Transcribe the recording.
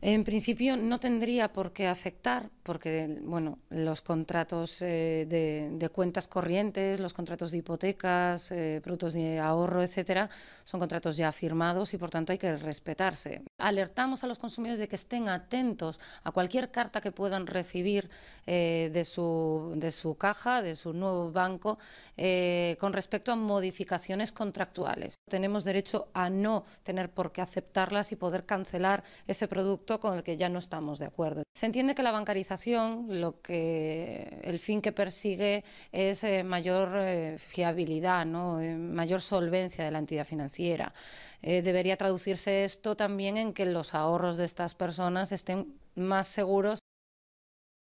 En principio no tendría por qué afectar, porque bueno, los contratos eh, de, cuentas corrientes, los contratos de hipotecas, eh, productos de ahorro, etcétera, son contratos ya firmados y por tanto hay que respetarse. Alertamos a los consumidores de que estén atentos a cualquier carta que puedan recibir eh, de, su, de su caja, de su nuevo banco, con respecto a modificaciones contractuales. Tenemos derecho a no tener por qué aceptarlas y poder cancelar ese producto con el que ya no estamos de acuerdo. Se entiende que la bancarización, lo que, el fin que persigue es eh, mayor eh, fiabilidad, ¿no? Eh, mayor solvencia de la entidad financiera. debería traducirse esto también en que los ahorros de estas personas estén más seguros